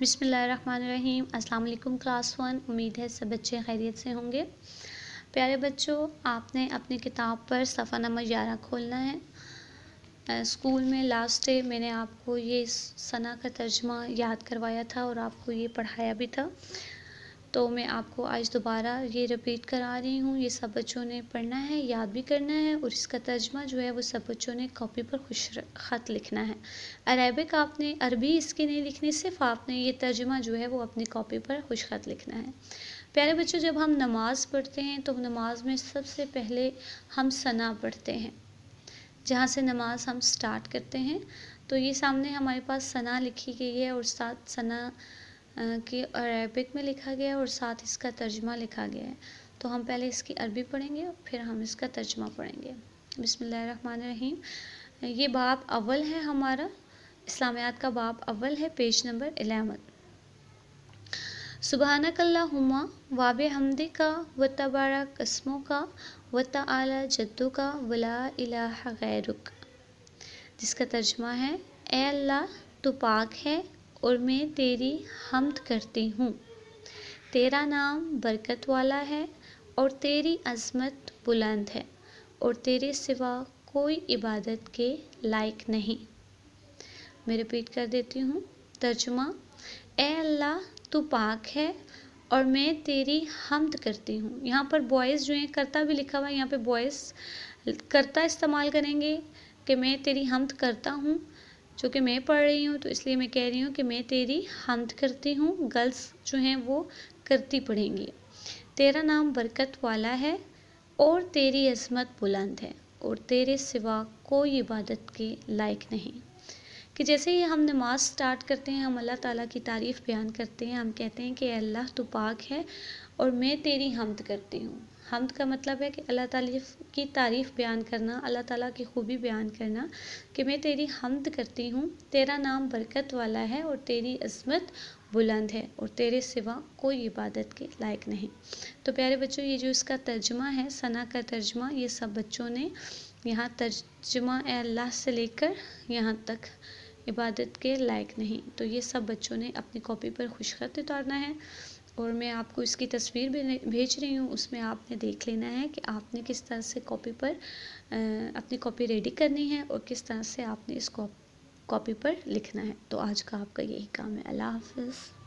बिसमीम अल्लाम class one उम्मीद है सब बच्चे खैरियत से होंगे प्यारे बच्चों आपने अपनी किताब पर सफ़ा नंबर ग्यारह खोलना है स्कूल में लास्ट डे मैंने आपको ये सना का तर्जमा याद करवाया था और आपको ये पढ़ाया भी था तो मैं आपको आज दोबारा ये रिपीट करा रही हूँ ये सब बच्चों ने पढ़ना है याद भी करना है और इसका तर्जमा जो है वो सब बच्चों ने कॉपी पर खुश ख़त लिखना है अरेबिक आपने अरबी इसके नहीं लिखनी सिर्फ आपने ये तर्जमा जो है वो अपनी कॉपी पर खुश ख़त लिखना है प्यारे बच्चों जब हम नमाज़ पढ़ते हैं तो नमाज में सबसे पहले हम सना पढ़ते हैं जहाँ से नमाज हम स्टार्ट करते हैं तो ये सामने हमारे पास सना लिखी गई है और साथ सना कि अरेबिक में लिखा गया है और साथ इसका तर्जमा लिखा गया है तो हम पहले इसकी अरबी पढ़ेंगे फिर हम इसका तर्जमा पढ़ेंगे बिसमीम ये बाप अव्वल है हमारा इस्लामियात का बाप अव्वल है पेज नंबर एलेवन सुबहानकल्लाहुमा वाब हमदे का व तबारा कस्मों का व तला जद्दू का वला गैरुक जिसका तर्जमा है ए अल्लाह तो पाक है और मैं तेरी हमद करती हूँ तेरा नाम बरकत वाला है और तेरी अजमत बुलंद है और तेरे सिवा कोई इबादत के लायक नहीं मैं रिपीट कर देती हूँ तर्जुमा ए अल्लाह तू पाक है और मैं तेरी हमद करती हूँ यहाँ पर बॉयज़ जो हैं करता भी लिखा हुआ है यहाँ पे बॉयज़ करता इस्तेमाल करेंगे कि मैं तेरी हमद करता हूँ चूँकि मैं पढ़ रही हूँ तो इसलिए मैं कह रही हूँ कि मैं तेरी हमद करती हूँ गर्ल्स जो हैं वो करती पढ़ेंगी तेरा नाम बरकत वाला है और तेरी अजमत बुलंद है और तेरे सिवा कोई इबादत के लायक नहीं कि जैसे ही हम नमाज स्टार्ट करते हैं हम अल्लाह ताला की तारीफ़ बयान करते हैं हम कहते हैं कि अल्लाह तो पाक है और मैं तेरी हमद करती हूँ हमद का मतलब है कि अल्लाह ताली की तारीफ़ बयान करना अल्लाह ताला की खूबी बयान करना कि मैं तेरी हमद करती हूँ तेरा नाम बरकत वाला है और तेरी अजमत बुलंद है और तेरे सिवा कोई इबादत के लायक नहीं तो प्यारे बच्चों ये जो इसका तर्जमा है सना का तर्जमा ये सब बच्चों ने यहाँ तर्जमा अल्लाह से लेकर यहाँ तक इबादत के लायक नहीं तो ये सब बच्चों ने अपनी कॉपी पर खुशखत उतारना है और मैं आपको इसकी तस्वीर भेज रही हूँ उसमें आपने देख लेना है कि आपने किस तरह से कॉपी पर अपनी कॉपी रेडी करनी है और किस तरह से आपने इस कॉपी पर लिखना है तो आज का आपका यही काम है अल्लाह हाफिज़